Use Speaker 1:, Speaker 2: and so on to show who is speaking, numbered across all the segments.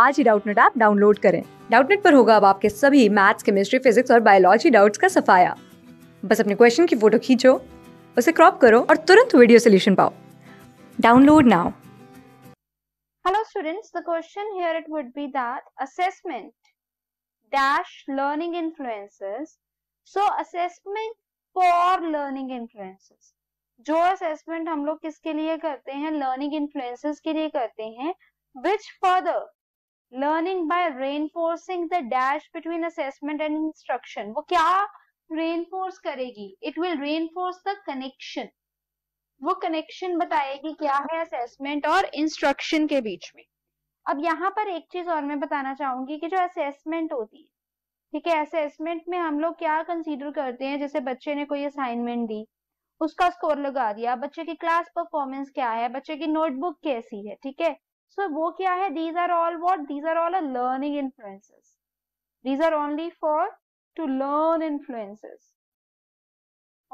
Speaker 1: आज ही Doubtnut app download करें डाउटनेट पर होगा अब आपके सभी मैथ्स केमिस्ट्री फिजिक्स और बायोलॉजी डाउट्स का सफाया बस अपने क्वेश्चन की फोटो खींचो उसे क्रॉप करो और तुरंत वीडियो सोल्यूशन पाओ download now
Speaker 2: Hello students, the question here it would be that assessment dash learning influences. So assessment for learning influences. जो assessment हम लोग किसके लिए करते हैं learning influences के लिए करते हैं which further learning by reinforcing the dash between assessment and instruction वो क्या रेनफोर्स करेगी it will reinforce the connection वो कनेक्शन बताएगी क्या है असेसमेंट और इंस्ट्रक्शन के बीच में अब यहाँ पर एक चीज और मैं बताना चाहूंगी कि जो असेसमेंट होती है ठीक है असेसमेंट में हम लोग क्या कंसीडर करते हैं जैसे बच्चे ने कोई असाइनमेंट दी उसका स्कोर लगा दिया बच्चे की क्लास परफॉर्मेंस क्या है बच्चे की नोटबुक कैसी है ठीक है सो so, वो क्या है these are all what these are all learning influences these are only for to learn influences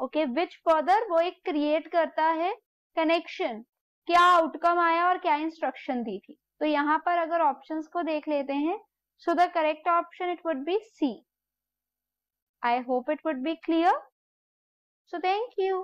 Speaker 2: okay which further वो एक क्रिएट करता है कनेक्शन क्या आउटकम आया और क्या इंस्ट्रक्शन दी थी तो यहाँ पर अगर ऑप्शन को देख लेते हैं so the correct option it would be C I hope it would be clear so thank you